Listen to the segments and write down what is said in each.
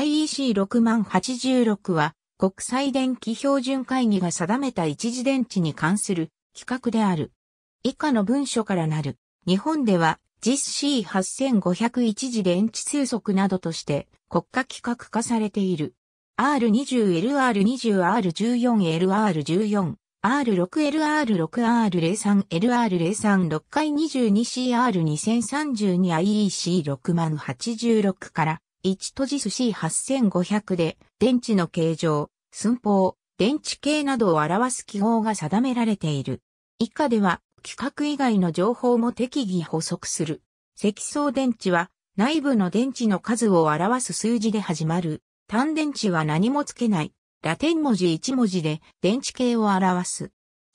IEC6086 は国際電気標準会議が定めた一次電池に関する規格である。以下の文書からなる。日本では JIS c 8 5 0 1一次電池通則などとして国家規格化されている。R20、LR20、R14、LR14、R6、LR6、R03、LR03、6回 22CR2032IEC6086 から1とじす C8500 で、電池の形状、寸法、電池系などを表す記号が定められている。以下では、規格以外の情報も適宜補足する。積層電池は、内部の電池の数を表す数字で始まる。単電池は何もつけない。ラテン文字1文字で電池系を表す。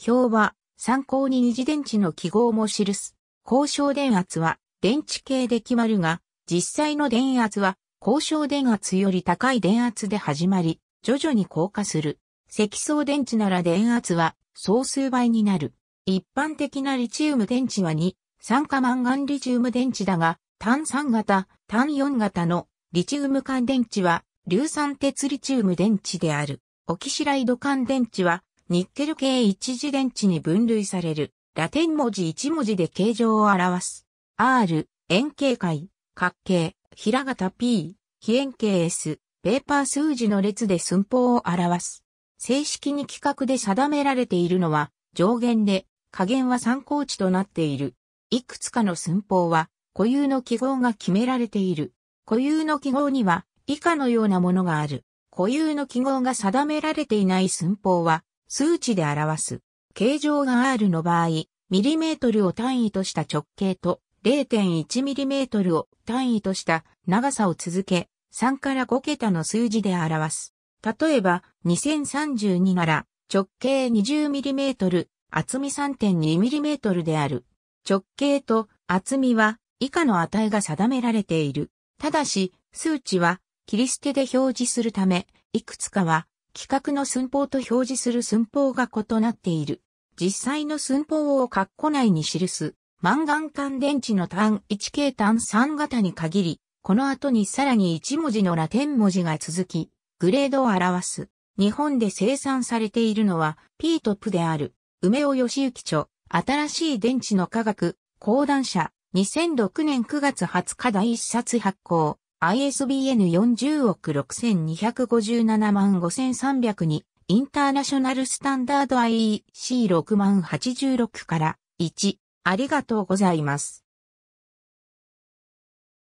表は参考に二次電池の記号も記す。交渉電圧は電池系で決まるが、実際の電圧は交渉電圧より高い電圧で始まり、徐々に降下する。積層電池なら電圧は総数倍になる。一般的なリチウム電池は2、酸化マンガンリチウム電池だが、単3型、単4型のリチウム乾電池は硫酸鉄リチウム電池である。オキシライド乾電池はニッケル系一次電池に分類される。ラテン文字1文字で形状を表す。R、円形界、角形、平型 P、非円形 S、ペーパー数字の列で寸法を表す。正式に規格で定められているのは上限で、下限は参考値となっている。いくつかの寸法は固有の記号が決められている。固有の記号には以下のようなものがある。固有の記号が定められていない寸法は数値で表す。形状が R の場合、ミリメートルを単位とした直径と 0.1mm を単位とした長さを続け、3から5桁の数字で表す。例えば、2032なら直径 20mm、厚み 3.2mm である。直径と厚みは以下の値が定められている。ただし、数値は切り捨てで表示するため、いくつかは規格の寸法と表示する寸法が異なっている。実際の寸法を括弧内に記すマンガン乾電池の単1系単3型に限り、この後にさらに1文字のラテン文字が続き、グレードを表す。日本で生産されているのは P トップである、梅尾義行著、新しい電池の科学、講談社、2006年9月20日第1冊発行、ISBN 40億6257万5302、インターナショナルスタンダード IEC6 086から、1、ありがとうございます。